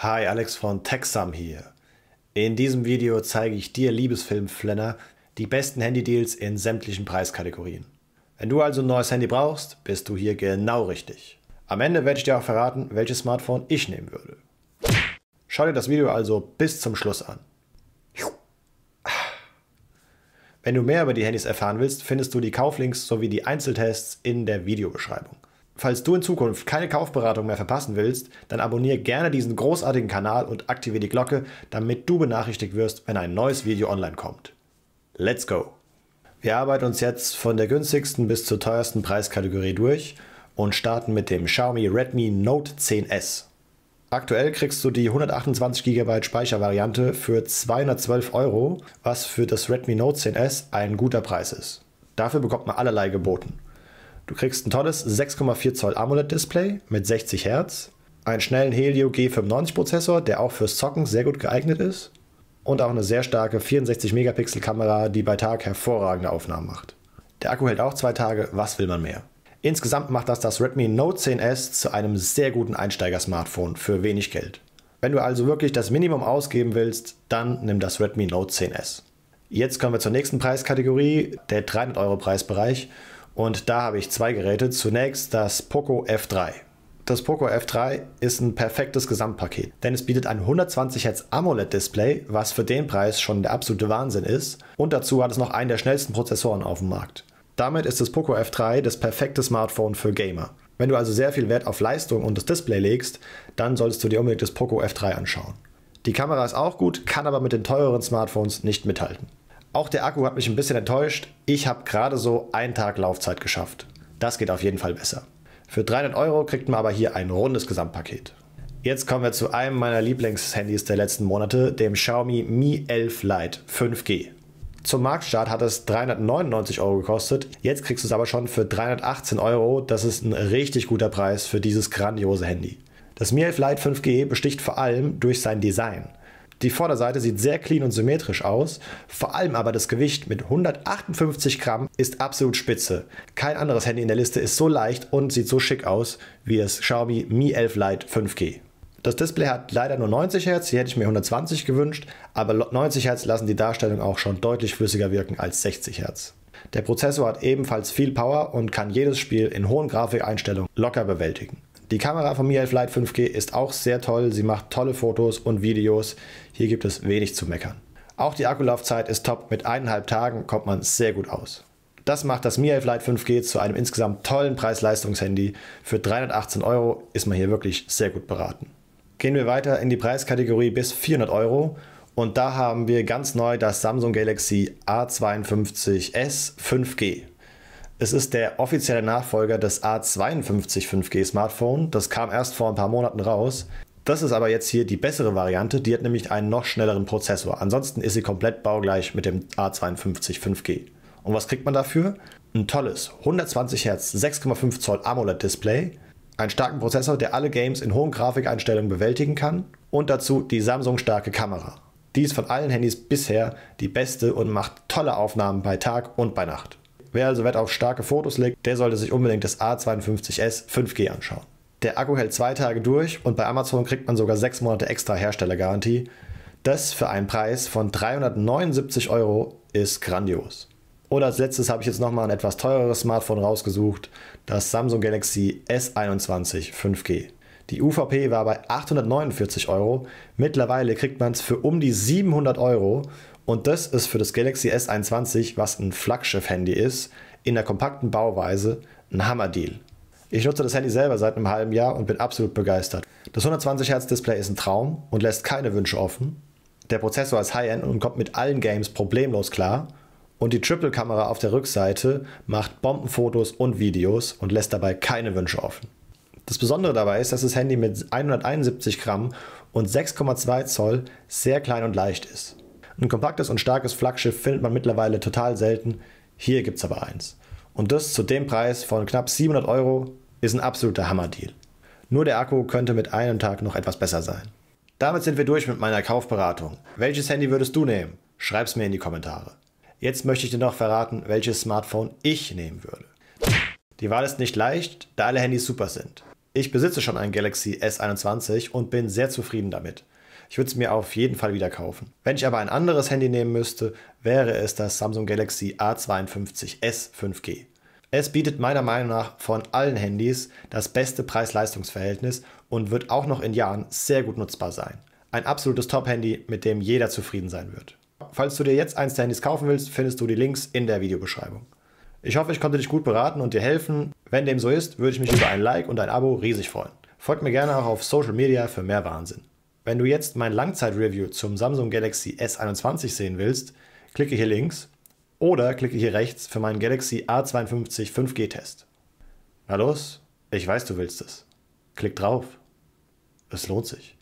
Hi, Alex von TechSum hier. In diesem Video zeige ich dir, Flanner, die besten Handydeals in sämtlichen Preiskategorien. Wenn du also ein neues Handy brauchst, bist du hier genau richtig. Am Ende werde ich dir auch verraten, welches Smartphone ich nehmen würde. Schau dir das Video also bis zum Schluss an. Wenn du mehr über die Handys erfahren willst, findest du die Kauflinks sowie die Einzeltests in der Videobeschreibung. Falls du in Zukunft keine Kaufberatung mehr verpassen willst, dann abonniere gerne diesen großartigen Kanal und aktiviere die Glocke, damit du benachrichtigt wirst, wenn ein neues Video online kommt. Let's go! Wir arbeiten uns jetzt von der günstigsten bis zur teuersten Preiskategorie durch und starten mit dem Xiaomi Redmi Note 10S. Aktuell kriegst du die 128 GB Speichervariante für 212 Euro, was für das Redmi Note 10S ein guter Preis ist. Dafür bekommt man allerlei geboten. Du kriegst ein tolles 6,4 Zoll AMOLED-Display mit 60 Hertz, einen schnellen Helio G95-Prozessor, der auch fürs Zocken sehr gut geeignet ist, und auch eine sehr starke 64-Megapixel-Kamera, die bei Tag hervorragende Aufnahmen macht. Der Akku hält auch zwei Tage, was will man mehr? Insgesamt macht das das Redmi Note 10S zu einem sehr guten Einsteiger-Smartphone für wenig Geld. Wenn du also wirklich das Minimum ausgeben willst, dann nimm das Redmi Note 10S. Jetzt kommen wir zur nächsten Preiskategorie, der 300 Euro Preisbereich. Und da habe ich zwei Geräte. Zunächst das Poco F3. Das Poco F3 ist ein perfektes Gesamtpaket, denn es bietet ein 120 Hz AMOLED-Display, was für den Preis schon der absolute Wahnsinn ist. Und dazu hat es noch einen der schnellsten Prozessoren auf dem Markt. Damit ist das Poco F3 das perfekte Smartphone für Gamer. Wenn du also sehr viel Wert auf Leistung und das Display legst, dann solltest du dir unbedingt das Poco F3 anschauen. Die Kamera ist auch gut, kann aber mit den teureren Smartphones nicht mithalten. Auch der Akku hat mich ein bisschen enttäuscht. Ich habe gerade so einen Tag Laufzeit geschafft. Das geht auf jeden Fall besser. Für 300 Euro kriegt man aber hier ein rundes Gesamtpaket. Jetzt kommen wir zu einem meiner Lieblingshandys der letzten Monate, dem Xiaomi Mi 11 Lite 5G. Zum Marktstart hat es 399 Euro gekostet, jetzt kriegst du es aber schon für 318 Euro. Das ist ein richtig guter Preis für dieses grandiose Handy. Das Mi 11 Lite 5G besticht vor allem durch sein Design. Die Vorderseite sieht sehr clean und symmetrisch aus, vor allem aber das Gewicht mit 158 Gramm ist absolut spitze. Kein anderes Handy in der Liste ist so leicht und sieht so schick aus wie das Xiaomi Mi 11 Lite 5G. Das Display hat leider nur 90 Hertz, hier hätte ich mir 120 gewünscht, aber 90 Hertz lassen die Darstellung auch schon deutlich flüssiger wirken als 60 Hertz. Der Prozessor hat ebenfalls viel Power und kann jedes Spiel in hohen Grafikeinstellungen locker bewältigen. Die Kamera von Miel Flight 5G ist auch sehr toll. Sie macht tolle Fotos und Videos. Hier gibt es wenig zu meckern. Auch die Akkulaufzeit ist top. Mit eineinhalb Tagen kommt man sehr gut aus. Das macht das Mi Lite 5G zu einem insgesamt tollen Preis-Leistungs-Handy. Für 318 Euro ist man hier wirklich sehr gut beraten. Gehen wir weiter in die Preiskategorie bis 400 Euro. Und da haben wir ganz neu das Samsung Galaxy A52s 5G. Es ist der offizielle Nachfolger des A52 5G Smartphone. Das kam erst vor ein paar Monaten raus. Das ist aber jetzt hier die bessere Variante. Die hat nämlich einen noch schnelleren Prozessor. Ansonsten ist sie komplett baugleich mit dem A52 5G. Und was kriegt man dafür? Ein tolles 120 Hz 6,5 Zoll AMOLED Display, einen starken Prozessor, der alle Games in hohen Grafikeinstellungen bewältigen kann und dazu die Samsung-starke Kamera. Die ist von allen Handys bisher die beste und macht tolle Aufnahmen bei Tag und bei Nacht. Wer also Wert auf starke Fotos legt, der sollte sich unbedingt das A52S 5G anschauen. Der Akku hält zwei Tage durch und bei Amazon kriegt man sogar sechs Monate extra Herstellergarantie. Das für einen Preis von 379 Euro ist grandios. Und als letztes habe ich jetzt nochmal ein etwas teureres Smartphone rausgesucht, das Samsung Galaxy S21 5G. Die UVP war bei 849 Euro, mittlerweile kriegt man es für um die 700 Euro und das ist für das Galaxy S21, was ein Flaggschiff-Handy ist, in der kompakten Bauweise ein Hammerdeal. Ich nutze das Handy selber seit einem halben Jahr und bin absolut begeistert. Das 120 Hz Display ist ein Traum und lässt keine Wünsche offen. Der Prozessor ist High-End und kommt mit allen Games problemlos klar. Und die Triple-Kamera auf der Rückseite macht Bombenfotos und Videos und lässt dabei keine Wünsche offen. Das Besondere dabei ist, dass das Handy mit 171 Gramm und 6,2 Zoll sehr klein und leicht ist. Ein kompaktes und starkes Flaggschiff findet man mittlerweile total selten. Hier gibt es aber eins. Und das zu dem Preis von knapp 700 Euro ist ein absoluter Hammerdeal. Nur der Akku könnte mit einem Tag noch etwas besser sein. Damit sind wir durch mit meiner Kaufberatung. Welches Handy würdest du nehmen? Schreib's mir in die Kommentare. Jetzt möchte ich dir noch verraten, welches Smartphone ich nehmen würde. Die Wahl ist nicht leicht, da alle Handys super sind. Ich besitze schon ein Galaxy S21 und bin sehr zufrieden damit. Ich würde es mir auf jeden Fall wieder kaufen. Wenn ich aber ein anderes Handy nehmen müsste, wäre es das Samsung Galaxy A52s 5G. Es bietet meiner Meinung nach von allen Handys das beste Preis-Leistungs-Verhältnis und wird auch noch in Jahren sehr gut nutzbar sein. Ein absolutes Top-Handy, mit dem jeder zufrieden sein wird. Falls du dir jetzt eins der Handys kaufen willst, findest du die Links in der Videobeschreibung. Ich hoffe, ich konnte dich gut beraten und dir helfen. Wenn dem so ist, würde ich mich über ein Like und ein Abo riesig freuen. Folgt mir gerne auch auf Social Media für mehr Wahnsinn. Wenn du jetzt mein Langzeit-Review zum Samsung Galaxy S21 sehen willst, klicke hier links oder klicke hier rechts für meinen Galaxy A52 5G-Test. Na los, ich weiß, du willst es. Klick drauf. Es lohnt sich.